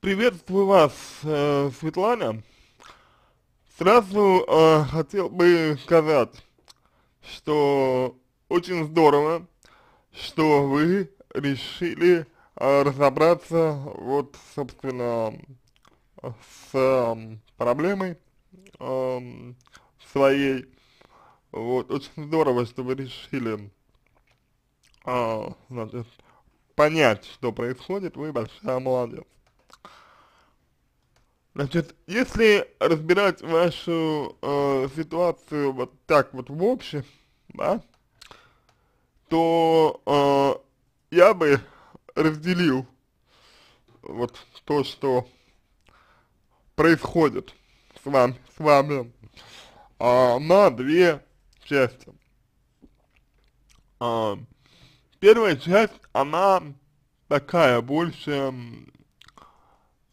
Приветствую вас, э, Светлана. Сразу э, хотел бы сказать, что очень здорово, что вы решили э, разобраться вот, собственно, с э, проблемой э, своей. Вот, очень здорово, что вы решили, э, значит, понять, что происходит, вы большая молодец. Значит, если разбирать вашу э, ситуацию вот так вот в общем, да, то э, я бы разделил вот то, что происходит с вами, с вами э, на две части. Э, первая часть, она такая больше,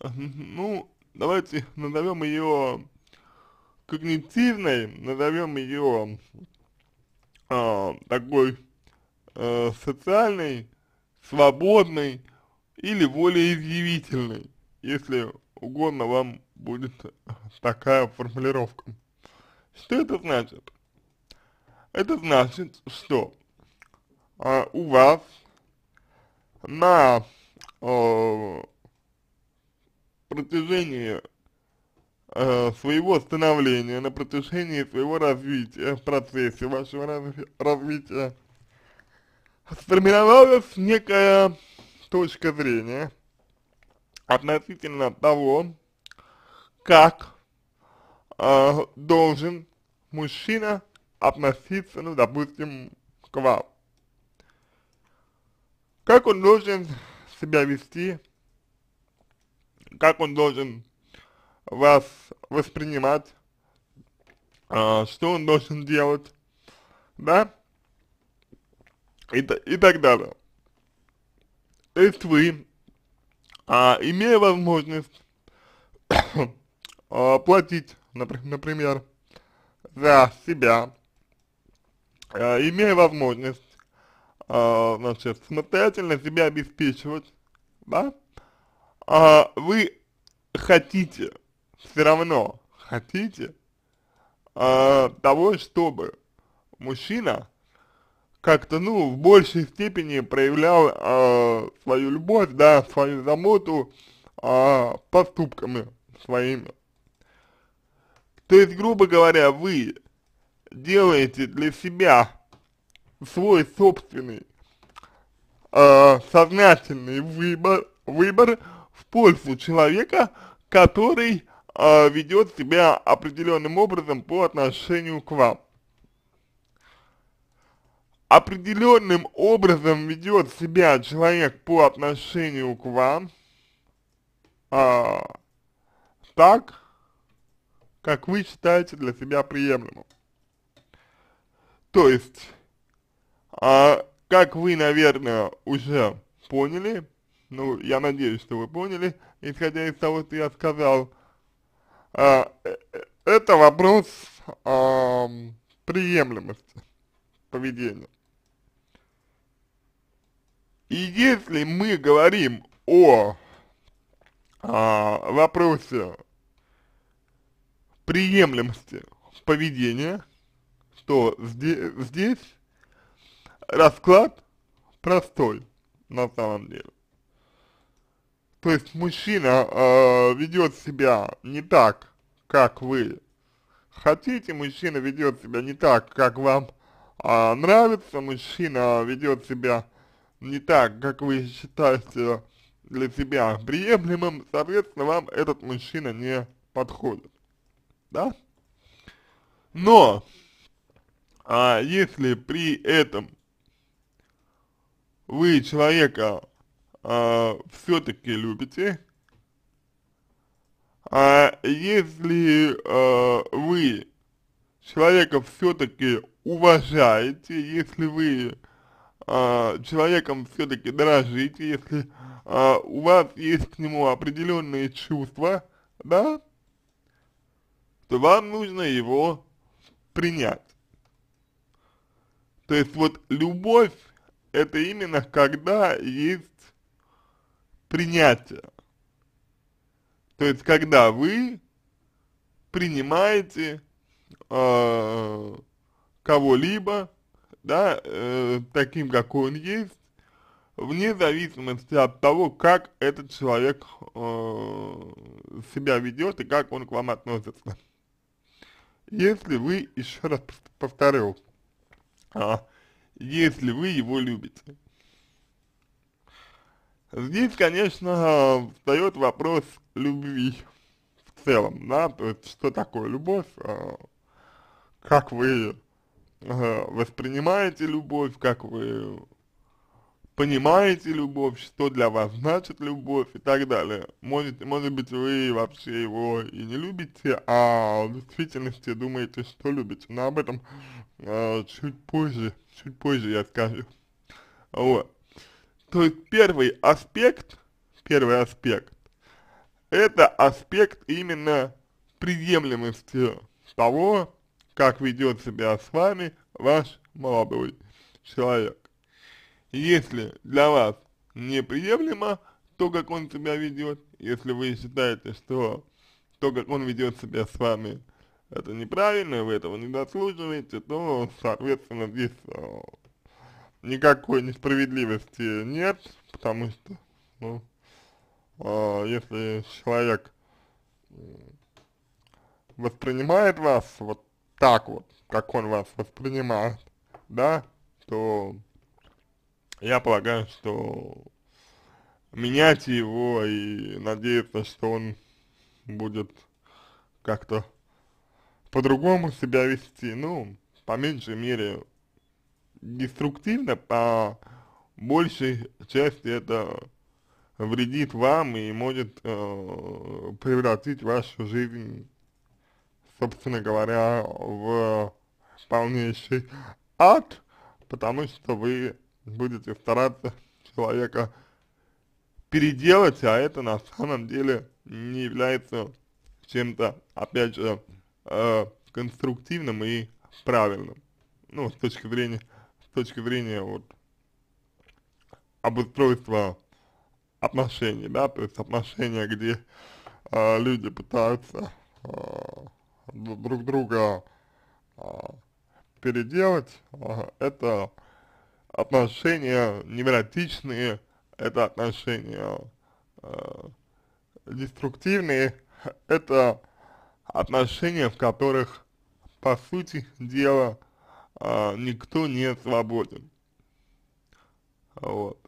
ну, давайте назовем ее когнитивной, назовем ее э, а, такой э, социальной, свободной или волеизъявительной, если угодно вам будет такая формулировка. Что это значит? Это значит, что э, у вас на э, протяжении э, своего становления, на протяжении своего развития, в процессе вашего разви развития, сформировалась некая точка зрения относительно того, как э, должен мужчина относиться, ну, допустим, к вам. Как он должен себя вести как он должен вас воспринимать, а, что он должен делать, да, и, и так далее. То есть вы, а, имея возможность а, платить, например, за себя, имея возможность, значит, самостоятельно себя обеспечивать, да, а, вы хотите, все равно хотите а, того, чтобы мужчина как-то, ну, в большей степени проявлял а, свою любовь, да, свою заботу а, поступками своими. То есть, грубо говоря, вы делаете для себя свой собственный э, сознательный выбор, выбор в пользу человека, который э, а, ведет себя определенным образом по отношению к вам. Определенным образом ведет себя человек по отношению к вам э, так, как вы считаете для себя приемлемым. То есть, э, как вы, наверное, уже поняли, ну, я надеюсь, что вы поняли, исходя из того, что я сказал. А, э, э, это вопрос а, приемлемости поведения. И если мы говорим о а, вопросе приемлемости поведения, то здесь, здесь расклад простой на самом деле. То есть мужчина э, ведет себя не так, как вы хотите, мужчина ведет себя не так, как вам э, нравится, мужчина ведет себя не так, как вы считаете для себя приемлемым, соответственно, вам этот мужчина не подходит, да? Но, а если при этом вы человека э, а, все-таки любите, а если э, вы человека все-таки уважаете, если вы э, человеком все-таки дорожите, если э, у вас есть к нему определенные чувства, да, то вам нужно его принять. То есть вот любовь это именно когда есть принятия. То есть, когда вы принимаете э, кого-либо, да, э, таким, какой он есть, вне зависимости от того, как этот человек э, себя ведет и как он к вам относится. Если вы, еще раз повторю, а, если вы его любите. Здесь, конечно, встает вопрос любви в целом, да, то есть что такое любовь, а, как вы а, воспринимаете любовь, как вы понимаете любовь, что для вас значит любовь и так далее. Может, может быть, вы вообще его и не любите, а в действительности думаете, что любите. Но об этом э, чуть позже, чуть позже я скажу. Вот. То есть первый аспект, первый аспект, это аспект именно приемлемости того, как ведет себя с вами ваш молодой человек. Если для вас неприемлемо то, как он себя ведет, если вы считаете, что то, как он ведет себя с вами, это неправильно, вы этого не дослуживаете, то, соответственно, здесь э, никакой несправедливости нет, потому что, ну, э, если человек воспринимает вас вот так вот, как он вас воспринимает, да, то я полагаю, что менять его и надеяться, что он будет как-то по-другому себя вести, ну, по меньшей мере, деструктивно, по а большей части это вредит вам и может э, превратить вашу жизнь, собственно говоря, в полнейший ад, потому что вы будете стараться человека переделать, а это на самом деле не является чем-то, опять же, э, конструктивным и правильным, ну, с точки зрения точки зрения вот обустройства отношений, да, то есть отношения, где э, люди пытаются э, друг друга э, переделать, э, это отношения невротичные, это отношения э, деструктивные, это отношения, в которых, по сути дела, а никто не свободен. Вот.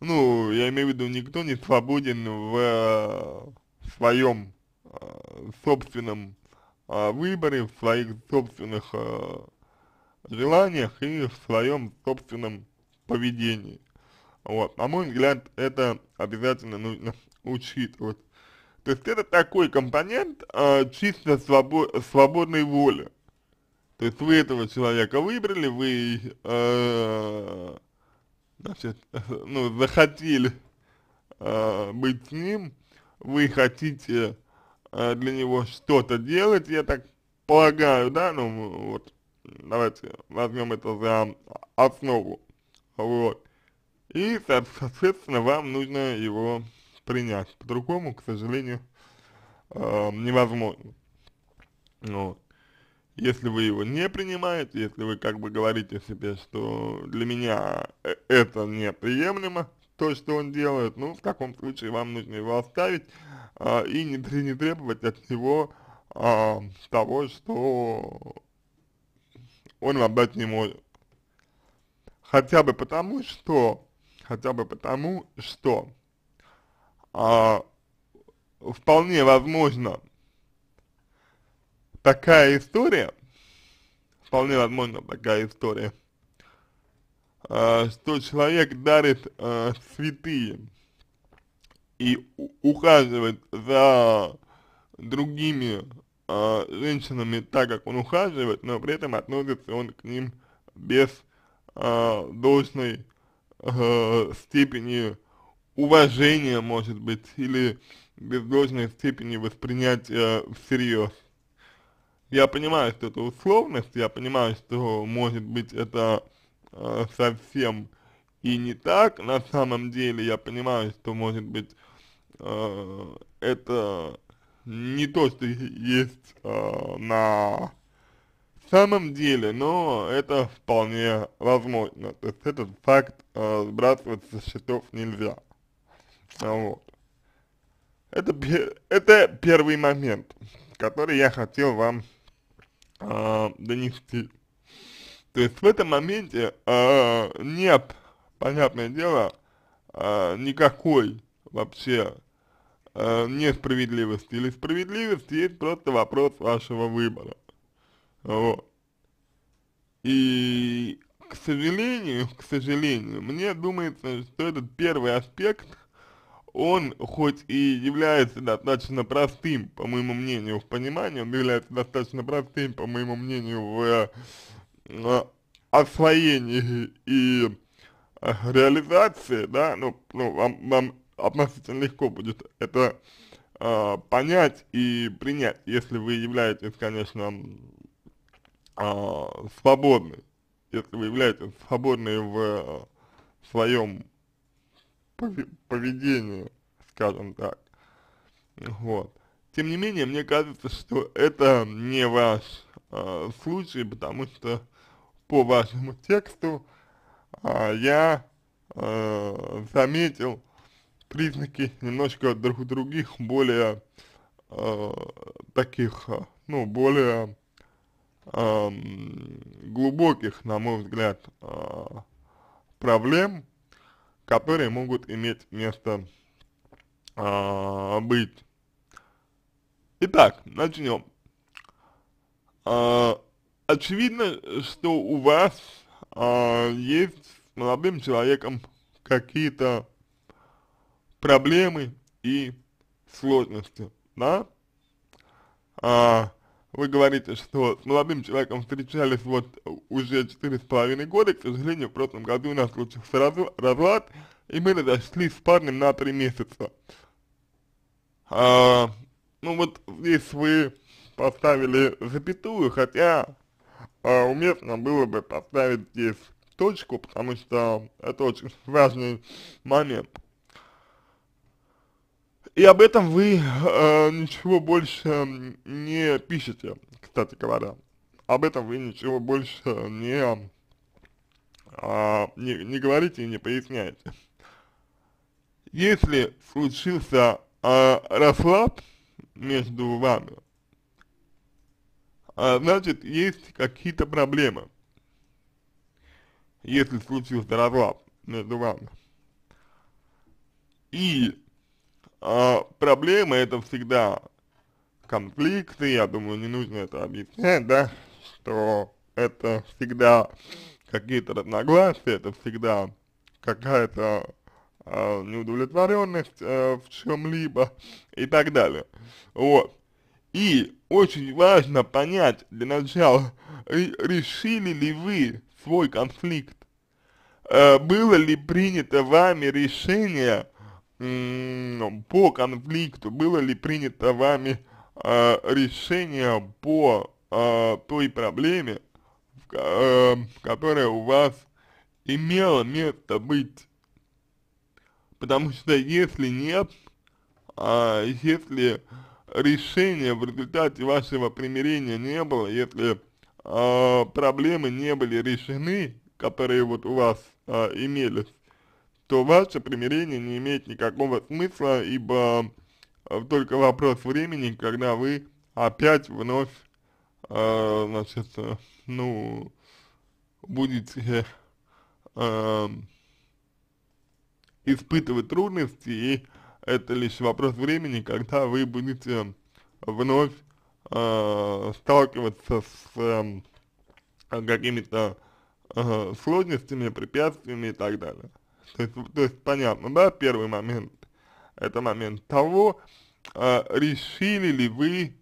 Ну, я имею в виду, никто не свободен в, э, в своем в э, собственном а, выборе, в своих собственных а, желаниях и в своем собственном поведении. Вот, на мой взгляд, это обязательно нужно учитывать. То есть это такой компонент а, чисто свобо свободной воли. То есть вы этого человека выбрали, вы э, значит, ну, захотели э, быть с ним, вы хотите э, для него что-то делать, я так полагаю, да, ну вот, давайте возьмем это за основу, вот. И, соответственно, вам нужно его принять. По-другому, к сожалению, э, невозможно. Вот если вы его не принимаете, если вы как бы говорите себе, что для меня э, это неприемлемо, то, что он делает, ну, в таком случае вам нужно его оставить а, и не, не требовать от него а, того, что он вам дать не может. Хотя бы потому, что, хотя бы потому, что а, вполне возможно, такая история, вполне возможно такая история, а, что человек дарит цветы а, и ухаживает за другими а, женщинами так, как он ухаживает, но при этом относится он к ним без должной степени уважения, может быть, или без должной степени воспринятия всерьез. Я понимаю, что это условность, я понимаю, что может быть это э, совсем и не так, на самом деле я понимаю, что может быть э, это не то, что есть э, на самом деле, но это вполне возможно, то есть этот факт э, сбрасывать со счетов нельзя, а вот. Это, это первый момент, который я хотел вам э, а, до То есть в этом моменте э, нет, понятное дело, э, никакой вообще э, несправедливости или справедливости, есть просто вопрос вашего выбора. Вот. И, к сожалению, к сожалению, мне думается, что этот первый аспект, он, хоть и является достаточно простым, по моему мнению, в понимании, он является достаточно простым, по моему мнению, в э, э освоении и э, реализации, да, ну, ну вам, вам относительно легко будет это э, понять и принять, если вы являетесь, конечно, э, свободны, если вы являетесь свободны в э, своем поведению, скажем так. Вот. Тем не менее, мне кажется, что это не ваш э, случай, потому что по вашему тексту э, я э, заметил признаки немножко друг других, более э, таких, ну, более э, глубоких, на мой взгляд, э, проблем, которые могут иметь место э, быть. Итак, начнем. Э, а, очевидно, что у вас э, есть с молодым человеком какие-то проблемы и сложности, да? А, вы говорите, что с молодым человеком встречались вот уже четыре с половиной года, к сожалению, в прошлом году у нас случился раз, разлад, и мы разошлись с парнем на три месяца. А, ну вот здесь вы поставили запятую, хотя а, уместно было бы поставить здесь точку, потому что это очень важный момент. И об этом вы э, ничего больше не пишете, кстати говоря. Об этом вы ничего больше не, э, не, не говорите и не поясняете. Если случился э, расслаб между вами, э, значит есть какие-то проблемы. Если случился разлад между вами. И а, проблемы это всегда конфликты, я думаю, не нужно это объяснять, да, что это всегда какие-то разногласия, это всегда какая-то э, а, неудовлетворенность э, в чем-либо и так далее. Вот. И очень важно понять для начала, решили ли вы свой конфликт, э, было ли принято вами решение по конфликту, было ли принято вами э, решение по э, той проблеме, э, которая у вас имела место быть. Потому что если нет, э, если решения в результате вашего примирения не было, если э, проблемы не были решены, которые вот у вас э, имелись, то ваше примирение не имеет никакого смысла, ибо э, только вопрос времени, когда вы опять вновь, э, значит, э, ну, будете э, испытывать трудности, и это лишь вопрос времени, когда вы будете вновь э, сталкиваться с э, какими-то э, сложностями, препятствиями и так далее. То есть, то есть понятно, да, первый момент, это момент того, э, решили ли вы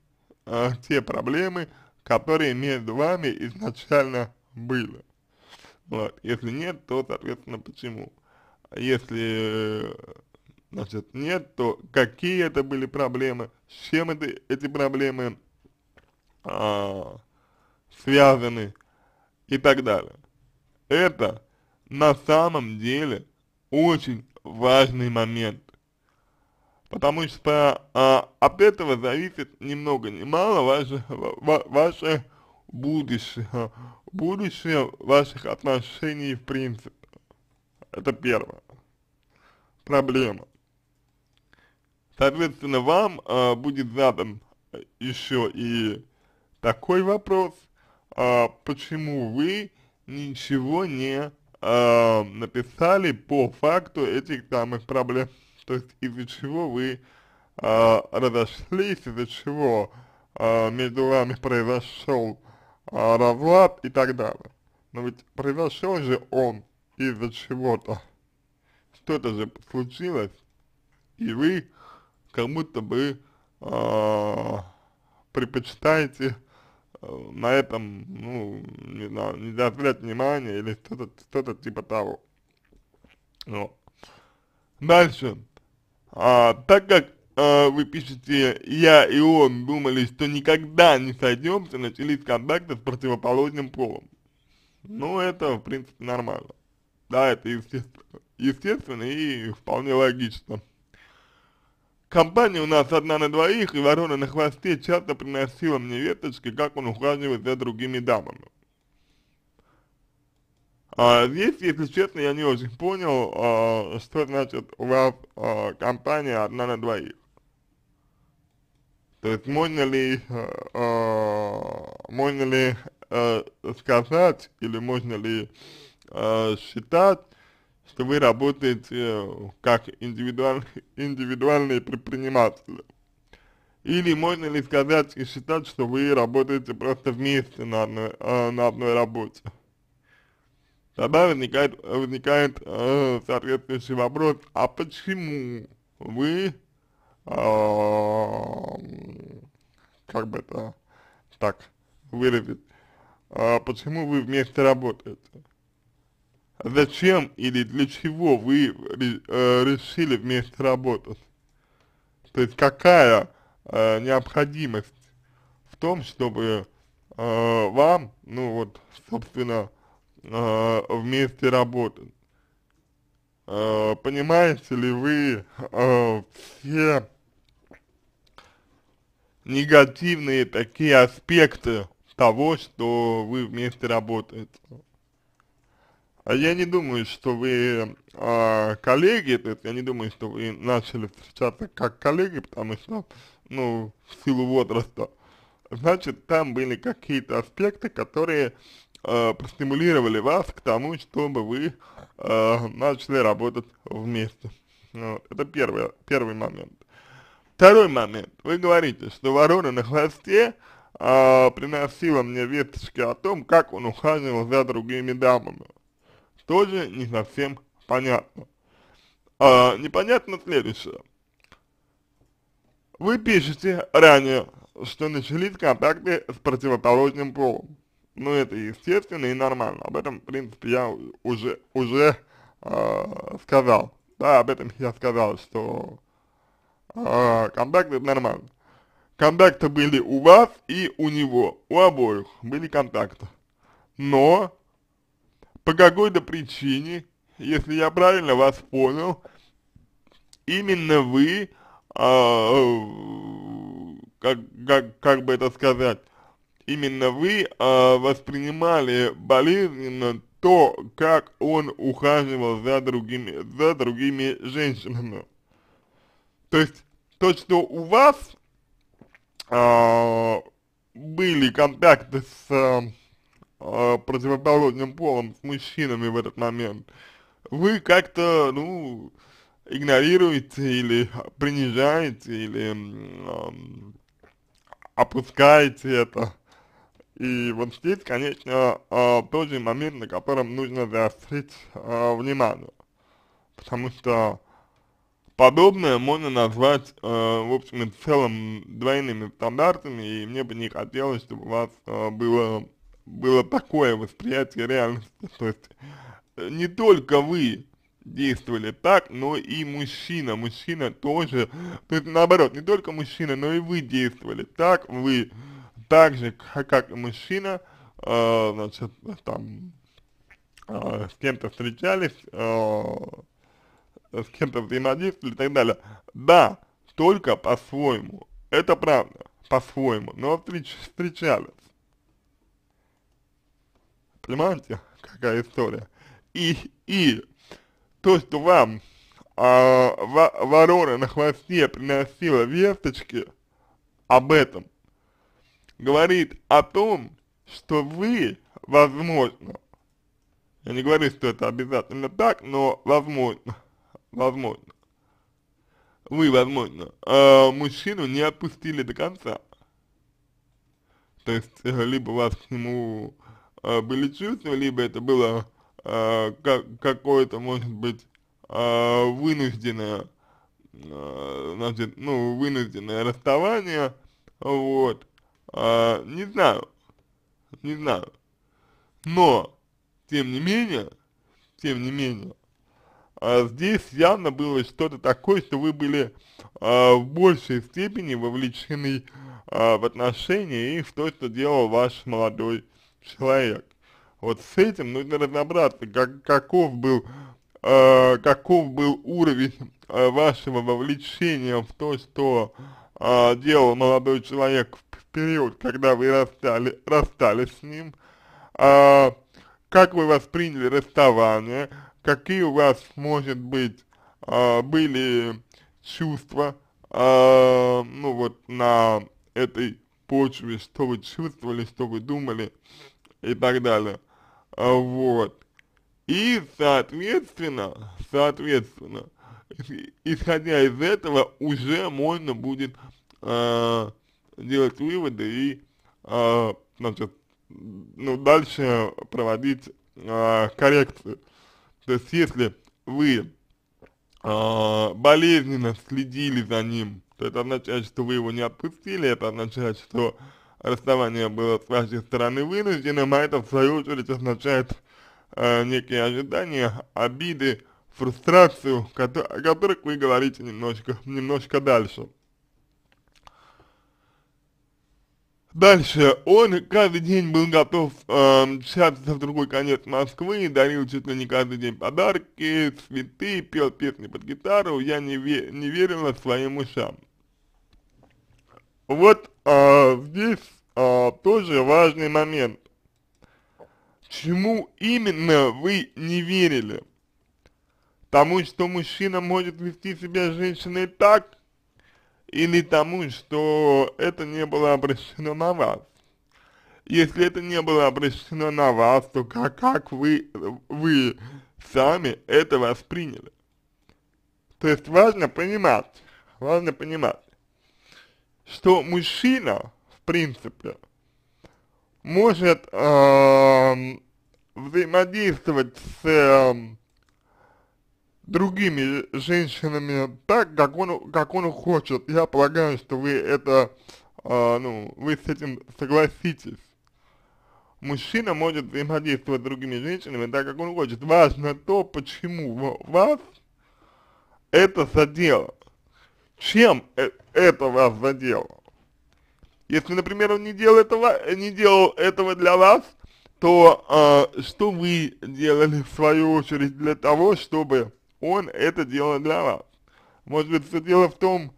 э, те проблемы, которые между вами изначально были. Вот. Если нет, то, соответственно, почему? Если, значит, нет, то какие это были проблемы, с чем это, эти проблемы а, связаны и так далее. Это на самом деле очень важный момент. Потому что а, от этого зависит ни много ни мало ваше, ваше будущее, будущее ваших отношений в принципе. Это первое. Проблема. Соответственно, вам а, будет задан еще и такой вопрос, а, почему вы ничего не э, написали по факту этих самых проблем, то есть из-за чего вы э, разошлись, из-за чего э, между вами произошел э, разлад и так далее. Но ведь произошел же он из-за чего-то, что-то же случилось, и вы как будто бы э, предпочитаете на этом, ну, не знаю, не заострять внимание или что-то что, -то, типа того. Вот. Ну, дальше. А, так как а, вы пишете, я и он думали, что никогда не сойдемся, начались контакты с противоположным полом. Ну, это, в принципе, нормально. Да, это естественно, естественно и вполне логично. Компания у нас одна на двоих, и ворона на хвосте часто приносила мне веточки, как он ухаживает за другими дамами. А, здесь, если честно, я не очень понял, а, что значит у вас а, компания одна на двоих. То есть можно ли, а, а можно ли а, сказать или можно ли а, считать, что вы работаете э, как индивидуаль, индивидуальные предприниматели? Или можно ли сказать и считать, что вы работаете просто вместе на одной, э, на одной работе? Тогда возникает, возникает э, соответствующий вопрос, а почему вы, э, как бы это так выразить, почему вы вместе работаете? Зачем или для чего вы э, решили вместе работать? То есть какая э, необходимость в том, чтобы э, вам, ну вот, собственно, э, вместе работать? Э, понимаете ли вы э, все негативные такие аспекты того, что вы вместе работаете? А я не думаю, что вы э, коллеги, то есть я не думаю, что вы начали встречаться как коллеги, потому что, ну, в силу возраста. Значит, там были какие-то аспекты, которые э, простимулировали вас к тому, чтобы вы э, начали работать вместе. Ну, вот, это первый первый момент. Второй момент. Вы говорите, что ворона на хвосте э, приносила мне веточки о том, как он ухаживал за другими дамами тоже не совсем понятно. А, непонятно следующее. Вы пишете ранее, что начались контакты с противоположным полом. Ну, это естественно и нормально. Об этом, в принципе, я уже, уже э, сказал. Да, об этом я сказал, что э, контакты нормально. Контакты были у вас и у него, у обоих были контакты. Но по какой-то причине, если я правильно вас понял, именно вы, а, э, как, как, как бы это сказать, именно вы а, воспринимали болезненно то, как он ухаживал за другими, за другими женщинами. То есть, то, что у вас а, были контакты с э, противоположным полом с мужчинами в этот момент, вы как-то, ну, игнорируете или принижаете, или э, опускаете это. И вот здесь, конечно, э, же момент, на котором нужно заострить э, внимание. Потому что подобное можно назвать, э, в общем и целом, двойными стандартами, и мне бы не хотелось, чтобы у вас э, было было такое восприятие реальности. То есть э, не только вы действовали так, но и мужчина, мужчина тоже, то есть наоборот, не только мужчина, но и вы действовали так, вы так же, как и мужчина, э, значит, там, э, с кем-то встречались, э, с кем-то взаимодействовали и так далее. Да, только по-своему, это правда, по-своему, но встреч, встречались. Понимаете, какая история? И, и то, что вам а, ворона на хвосте приносила весточки об этом, говорит о том, что вы, возможно, я не говорю, что это обязательно так, но возможно, возможно, вы, возможно, э, мужчину не отпустили до конца. То есть, э, либо вас к нему а, были чувства, либо это было э, а, как, какое-то, может быть, э, вынужденное, э, значит, ну, вынужденное расставание, вот, э, не знаю, не знаю, но, тем не менее, тем не менее, здесь явно было что-то такое, что вы были э, в большей степени вовлечены э, в отношения и в то, что делал ваш молодой человек. Вот с этим нужно разобраться, как, каков был, э, каков был уровень э, вашего вовлечения в то, что э, делал молодой человек в период, когда вы расстали, расстались с ним, э, как вы восприняли расставание, какие у вас, может быть, э, были чувства, э, ну вот на этой почве, что вы чувствовали, что вы думали, э, и так далее. А вот. И, соответственно, соответственно, исходя из этого, уже можно будет э, делать выводы и, э, значит, ну, дальше проводить э, коррекцию. То есть, если вы э, болезненно следили за ним, то это означает, что вы его не отпустили, это означает, что э, расставание было с вашей стороны вынужденным, а это в свою очередь означает э, некие ожидания, обиды, фрустрацию, о которых вы говорите немножко, немножко дальше. Дальше. Он каждый день был готов э, мчаться в другой конец Москвы, дарил чуть ли не каждый день подарки, цветы, пел песни под гитару. Я не, ве не верила своим ушам. Вот э, здесь а, тоже важный момент. Чему именно вы не верили? Тому, что мужчина может вести себя с женщиной так, или тому, что это не было обращено на вас? Если это не было обращено на вас, то как, как вы, вы сами это восприняли? То есть важно понимать, важно понимать, что мужчина принципе, может э, взаимодействовать с э, другими женщинами так, как он, как он хочет. Я полагаю, что вы это, э, ну, вы с этим согласитесь. Мужчина может взаимодействовать с другими женщинами так, как он хочет. Важно то, почему вас это задело. Чем э, это вас задело? Если, например, он не делал этого, не делал этого для вас, то э, что вы делали в свою очередь для того, чтобы он это делал для вас? Может быть, все дело в том,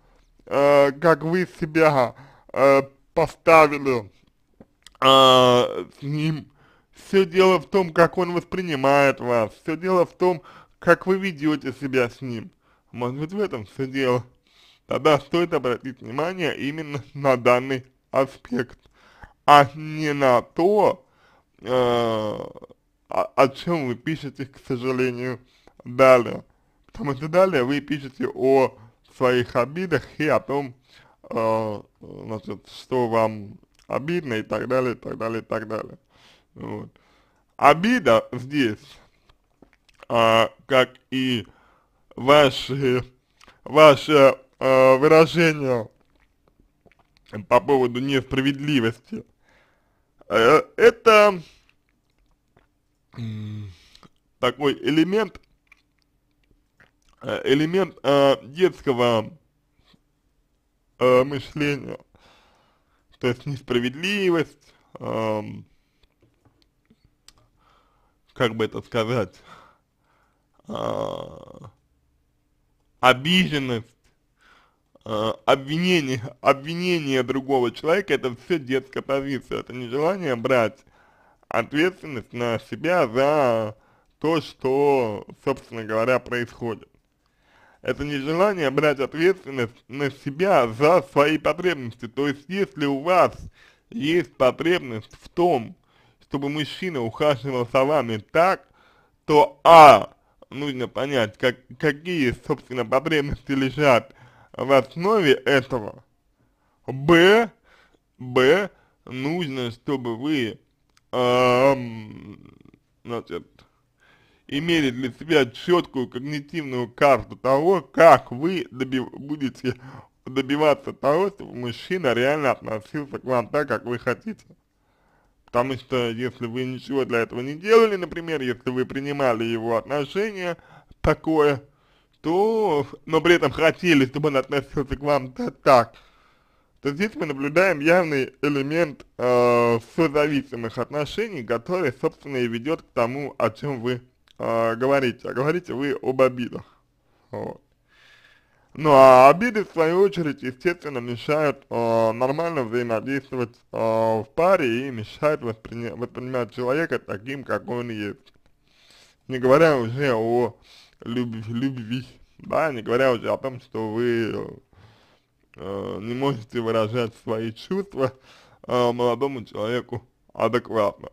э, как вы себя э, поставили э, с ним. Все дело в том, как он воспринимает вас. Все дело в том, как вы ведете себя с ним. Может быть, в этом все дело. Тогда стоит обратить внимание именно на данный аспект, а не на то, э, о чем вы пишете, к сожалению, далее. Потому что далее вы пишете о своих обидах и о том, э, значит, что вам обидно и так далее, и так далее, и так далее. Вот. Обида здесь, э, как и ваши, ваше э, выражение по поводу несправедливости. Э, это такой элемент, э, элемент э, детского мышления, то есть несправедливость, эм, как бы это сказать, обиженность, Э, обвинение, обвинение другого человека, это все детская позиция, это нежелание брать ответственность на себя за то, что, собственно говоря, происходит. Это нежелание брать ответственность на себя за свои потребности. То есть, если у вас есть потребность в том, чтобы мужчина ухаживал за вами так, то а, нужно понять, как, какие, собственно, потребности лежат в основе этого. Б, Б, нужно, чтобы вы, эм, значит, имели для себя четкую когнитивную карту того, как вы добив будете добиваться того, чтобы мужчина реально относился к вам так, как вы хотите. Потому что если вы ничего для этого не делали, например, если вы принимали его отношения такое, то, но при этом хотели, чтобы он относился к вам да, так, то здесь мы наблюдаем явный элемент э, созависимых отношений, который, собственно, и ведет к тому, о чем вы э, говорите. А говорите вы об обидах. Вот. Ну а обиды, в свою очередь, естественно, мешают э, нормально взаимодействовать э, в паре и мешают воспринимать человека таким, как он есть. Не говоря уже о люб любви, да, не говоря уже о том, что вы э, не можете выражать свои чувства э, молодому человеку адекватно.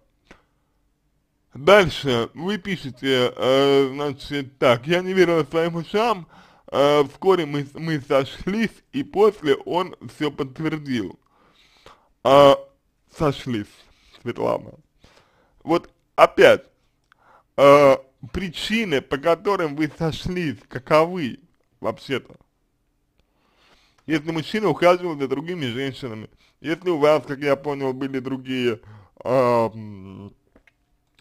Дальше вы пишете, э, значит, так, я не верила своим ушам, э, вскоре мы, мы сошлись, и после он все подтвердил. Э, сошлись, Светлана. Вот опять, э, причины, по которым вы сошлись, каковы вообще-то? Если мужчина ухаживал за другими женщинами, если у вас, как я понял, были другие, э,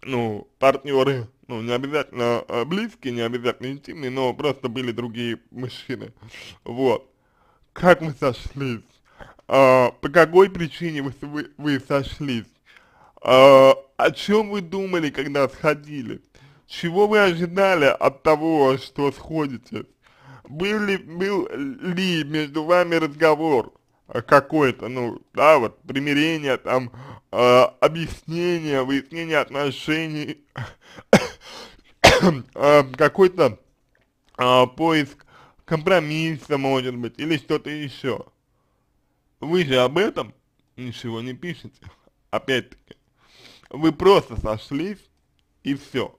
ну, партнеры, ну, не обязательно а, близкие, не обязательно интимные, но просто были другие мужчины, вот, как вы сошлись? Э, по какой причине вы, вы, вы сошлись? Э, о чем вы думали, когда сходились? Чего вы ожидали от того, что сходите? Был ли, был ли между вами разговор какой-то, ну, да, вот, примирение, там, э, объяснение, выяснение отношений, а, какой-то э, поиск компромисса, может быть, или что-то еще. Вы же об этом ничего не пишете, опять-таки. Вы просто сошлись, и все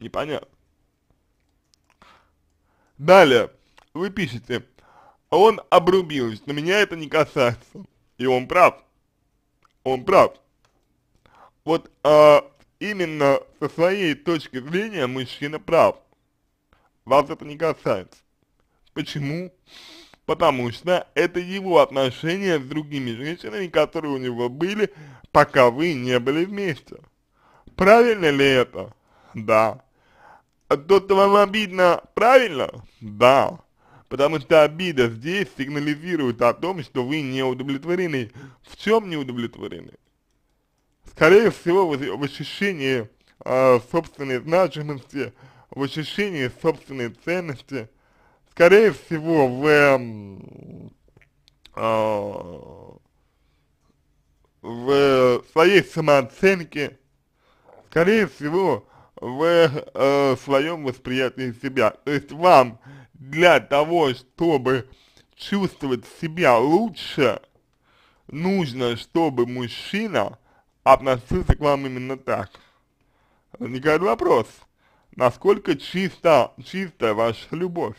непонятно. Далее, вы пишете, а он обрубился, но меня это не касается. И он прав. Он прав. Вот а, именно со своей точки зрения мужчина прав. Вас это не касается. Почему? Потому что это его отношения с другими женщинами, которые у него были, пока вы не были вместе. Правильно ли это? Да. А то, что вам обидно, правильно? Да, потому что обида здесь сигнализирует о том, что вы не удовлетворены. В чем не удовлетворены? Скорее всего, в, в ощущении э, собственной значимости, в ощущении собственной ценности, скорее всего, в, э, в своей самооценке, скорее всего, в э, своем восприятии себя. То есть вам для того, чтобы чувствовать себя лучше, нужно, чтобы мужчина относился к вам именно так. Возникает вопрос, насколько чиста, чистая ваша любовь?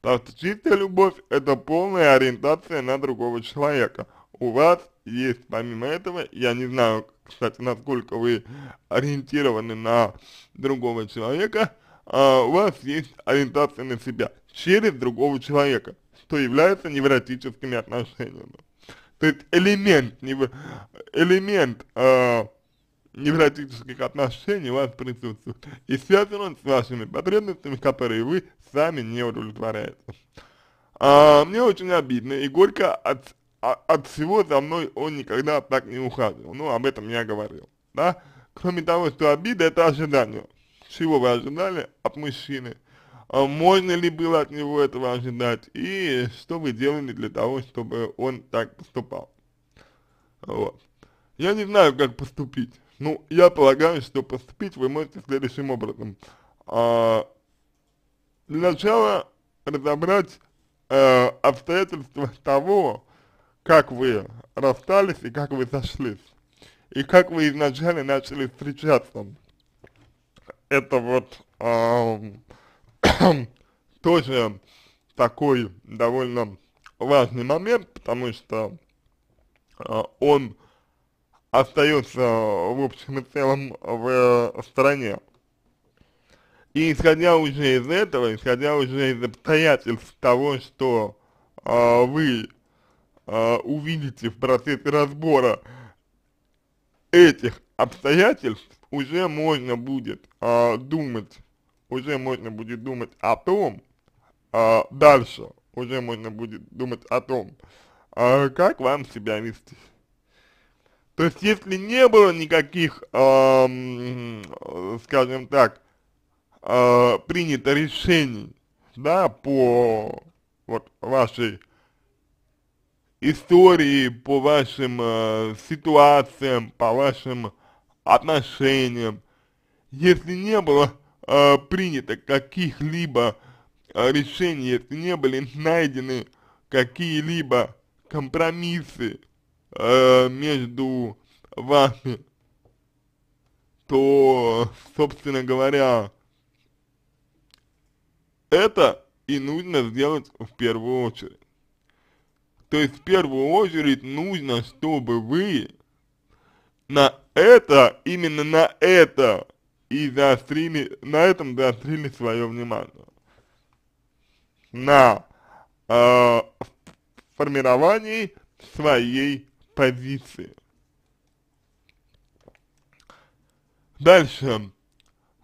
Потому что чистая любовь – это полная ориентация на другого человека. У вас есть помимо этого, я не знаю, кстати, насколько вы ориентированы на другого человека, а, у вас есть ориентация на себя через другого человека, что является невротическими отношениями. То есть элемент, нев... элемент э, невротических отношений у вас присутствует. И связан он с вашими потребностями, которые вы сами не удовлетворяете. А, мне очень обидно и горько от а, от всего за мной он никогда так не ухаживал. Ну, об этом я говорил, да. Кроме того, что обида это ожидание. Чего вы ожидали от мужчины? А можно ли было от него этого ожидать? И что вы делали для того, чтобы он так поступал? Вот. Я не знаю, как поступить. Ну, я полагаю, что поступить вы можете следующим образом. А, для начала разобрать э, обстоятельства того, как вы расстались и как вы сошлись, и как вы изначально начали встречаться. Это вот э, тоже такой довольно важный момент, потому что э, он остается в общем и целом в э, стороне. И исходя уже из этого, исходя уже из обстоятельств того, что э, вы э, увидите в процессе разбора этих обстоятельств, уже можно будет э, думать, уже можно будет думать о том, э, дальше уже можно будет думать о том, э, как вам себя вести. То есть, если не было никаких, э, скажем так, э, принято решений, да, по вот вашей истории по вашим э, ситуациям, по вашим отношениям, если не было э, принято каких-либо э, решений, если не были найдены какие-либо компромиссы э, между вами, то, собственно говоря, это и нужно сделать в первую очередь то есть в первую очередь нужно, чтобы вы на это, именно на это и заострили, на этом заострили свое внимание. На э, формировании своей позиции. Дальше.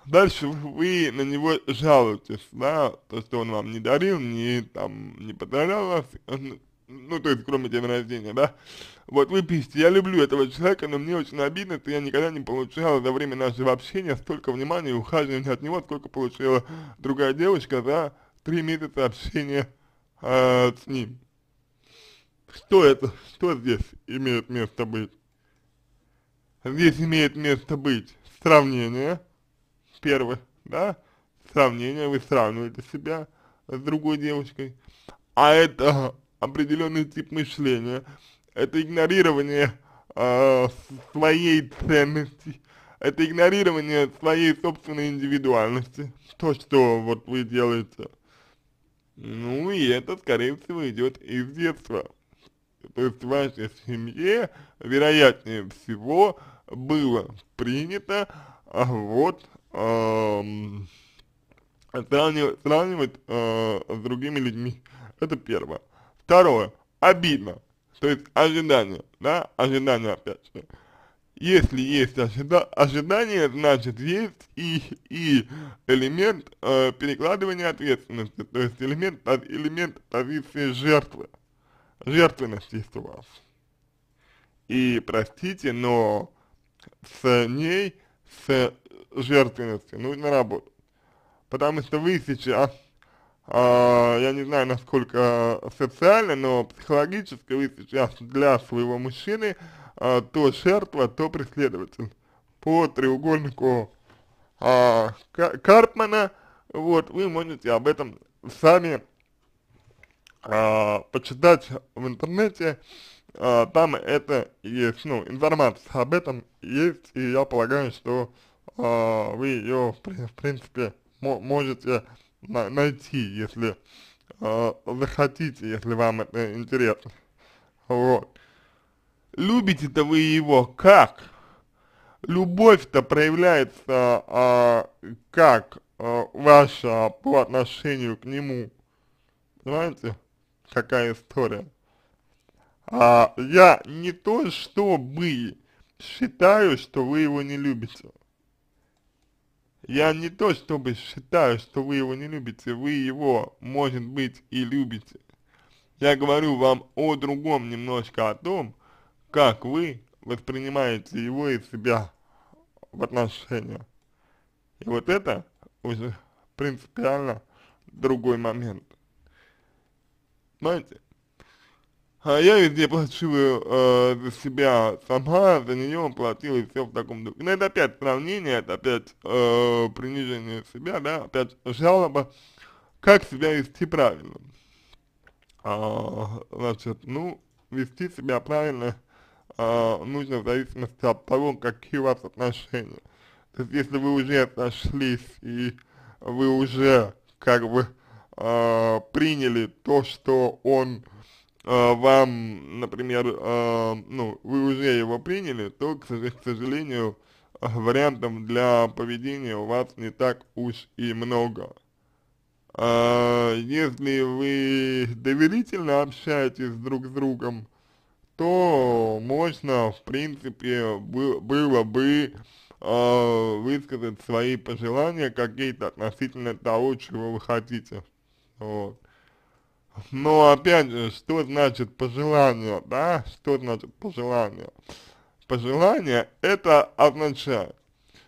Дальше вы на него жалуетесь, да, то, что он вам не дарил, не, там, не подарил вас, ну, то есть, кроме дня рождения, да. Вот, вы пишете, я люблю этого человека, но мне очень обидно, что я никогда не получала за время нашего общения столько внимания и ухаживания от него, сколько получила другая девочка за три месяца общения э, с ним. Что это? Что здесь имеет место быть? Здесь имеет место быть сравнение, первое, да, сравнение, вы сравниваете себя с другой девочкой, а это определенный тип мышления, это игнорирование э, своей ценности, это игнорирование своей собственной индивидуальности, то, что вот вы делаете. Ну и это, скорее всего, идет из детства. То есть в вашей семье, вероятнее всего, было принято а, вот эм, сравнивать, сравнивать э, с другими людьми. Это первое. Второе. Обидно. То есть ожидание, да, ожидание опять же. Если есть ожида ожидание, значит есть и, и элемент э, перекладывания ответственности, то есть элемент, э, элемент позиции жертвы, жертвенности есть у вас. И простите, но с ней, с жертвенностью нужно работать, потому что вы сейчас а, я не знаю, насколько социально, но психологически вы сейчас для своего мужчины а, то жертва, то преследователь. По треугольнику а, Карпмана, вот, вы можете об этом сами а, почитать в интернете, а, там это есть, ну, информация об этом есть, и я полагаю, что а, вы ее, в принципе, можете на найти, если э, а, захотите, если вам это интересно. Вот. Любите-то вы его как? Любовь-то проявляется а, как а, ваша по отношению к нему. Понимаете, какая история? А, я не то чтобы считаю, что вы его не любите. Я не то чтобы считаю, что вы его не любите, вы его, может быть, и любите. Я говорю вам о другом немножко, о том, как вы воспринимаете его и себя в отношениях. И вот это уже принципиально другой момент. Понимаете? А я везде плачу э, за себя сама, за нее платила и все в таком духе. Но ну, это опять сравнение, это опять э, принижение себя, да, опять жалоба, как себя вести правильно. А, значит, ну, вести себя правильно а, нужно в зависимости от того, какие у вас отношения. То есть, если вы уже сошлись и вы уже как бы э, приняли то, что он а, вам, например, а, ну, вы уже его приняли, то, к сожалению, вариантов для поведения у вас не так уж и много. А, если вы доверительно общаетесь друг с другом, то можно, в принципе, было бы высказать свои пожелания какие-то относительно того, чего вы хотите. Вот. Но ну, опять же, что значит пожелание, да? Что значит пожелание? Пожелание это означает,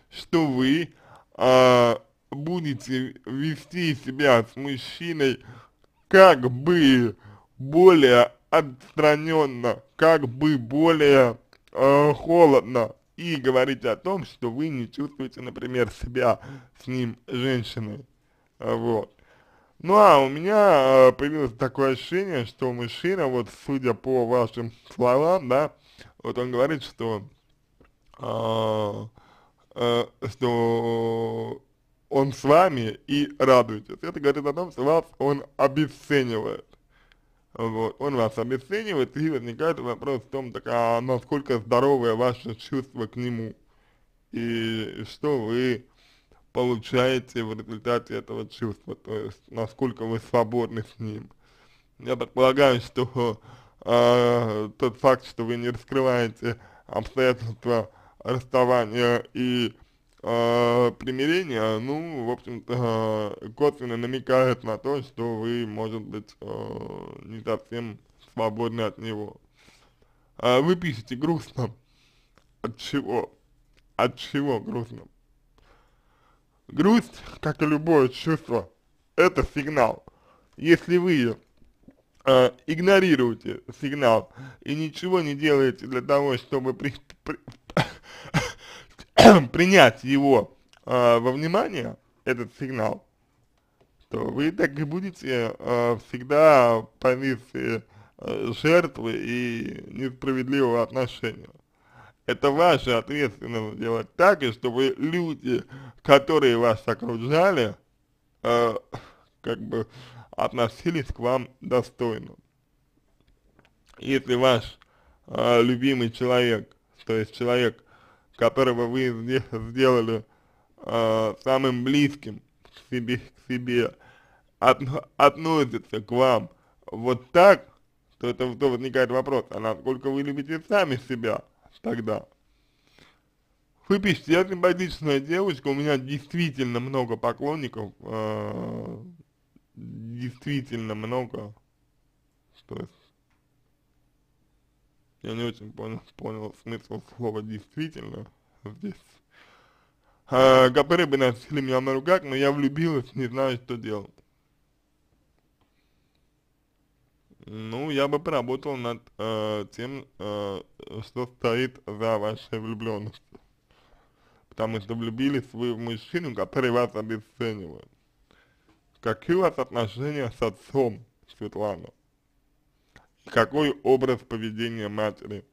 что вы э, будете вести себя с мужчиной как бы более отстраненно, как бы более э, холодно и говорить о том, что вы не чувствуете, например, себя с ним женщиной, вот. Ну а у меня э, появилось такое ощущение, что мужчина, вот судя по вашим словам, да, вот он говорит, что, э, э, что он с вами и радуетесь. Это говорит о том, что вас он обесценивает. Вот, он вас обесценивает, и возникает вопрос в том, так, а насколько здоровое ваше чувство к нему, и что вы получаете в результате этого чувства, то есть насколько вы свободны с ним. Я предполагаю, что э, тот факт, что вы не раскрываете обстоятельства расставания и э, примирения, ну, в общем-то, косвенно намекает на то, что вы, может быть, э, не совсем свободны от него. Э, вы пишете грустно. От чего? От чего грустно? Грусть, как и любое чувство, это сигнал. Если вы э, игнорируете сигнал и ничего не делаете для того, чтобы при, при, принять его э, во внимание, этот сигнал, то вы так и будете э, всегда в позиции э, жертвы и несправедливого отношения. Это ваша ответственность делать так, и чтобы люди, которые вас окружали, э, как бы относились к вам достойно. Если ваш э, любимый человек, то есть человек, которого вы сделали э, самым близким к себе, к себе от, относится к вам вот так, то это то возникает вопрос, а насколько вы любите сами себя, тогда. Вы пишете, я симпатичная девочка, у меня действительно много поклонников, э, действительно много, что есть, я не очень понял, понял смысл слова действительно здесь, э, а, которые бы носили меня на руках, но я влюбилась, не знаю, что делать. Ну, я бы поработал над э, тем, э, что стоит за вашей влюбленностью. Потому что влюбились вы в мужчину, который вас обесценивает. Какие у вас отношения с отцом, Светлана? Какой образ поведения матери?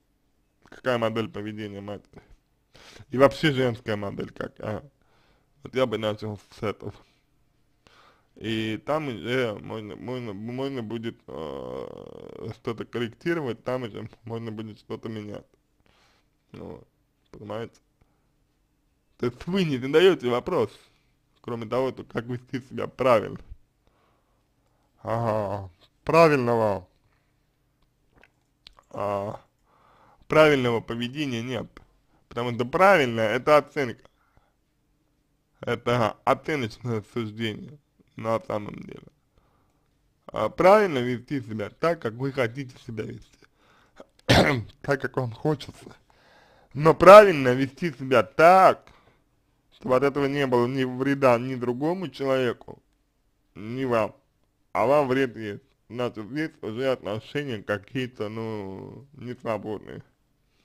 Какая модель поведения матери? И вообще женская модель какая? Вот я бы начал с этого и там уже э, можно, можно, можно будет э, что-то корректировать, там уже можно будет что-то менять. Ну, понимаете? То есть вы не задаете вопрос, кроме того, то как вести себя правильно. Ага, правильного, а, правильного поведения нет. Потому что правильное это оценка. Это оценочное суждение на самом деле. А правильно вести себя так, как вы хотите себя вести, так, как вам хочется. Но правильно вести себя так, чтобы от этого не было ни вреда ни другому человеку, ни вам, а вам вред есть. Значит, здесь уже отношения какие-то, ну, не свободные.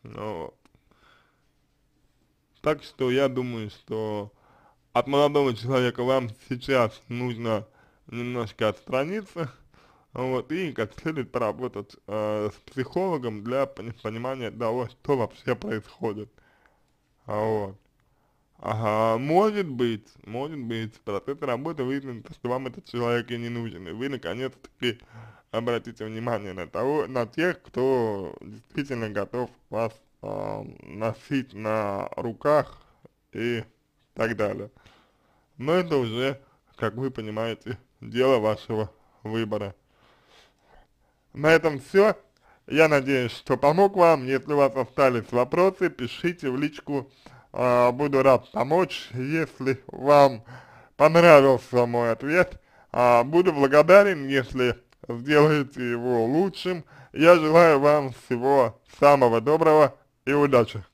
Ну, вот. Так что я думаю, что от молодого человека вам сейчас нужно немножко отстраниться, вот, и как следует поработать э, с психологом для понимания того, что вообще происходит. А вот. Ага, может быть, может быть, в процессе работы выяснится, что вам этот человек и не нужен, и вы наконец-таки обратите внимание на того, на тех, кто действительно готов вас э, носить на руках и так далее но это уже, как вы понимаете, дело вашего выбора. На этом все. Я надеюсь, что помог вам. Если у вас остались вопросы, пишите в личку. А, буду рад помочь. Если вам понравился мой ответ, а, буду благодарен, если сделаете его лучшим. Я желаю вам всего самого доброго и удачи.